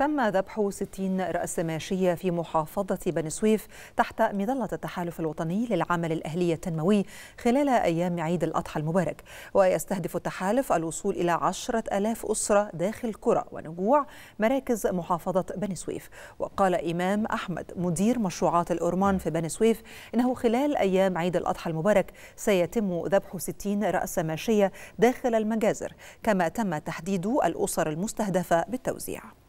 تم ذبح 60 رأس ماشية في محافظة بني سويف تحت مظلة التحالف الوطني للعمل الأهلي التنموي خلال أيام عيد الأضحى المبارك ويستهدف التحالف الوصول إلى 10000 ألاف أسرة داخل قرى ونجوع مراكز محافظة بني سويف وقال إمام أحمد مدير مشروعات الأورمان في بني سويف إنه خلال أيام عيد الأضحى المبارك سيتم ذبح 60 رأس ماشية داخل المجازر كما تم تحديد الأسر المستهدفة بالتوزيع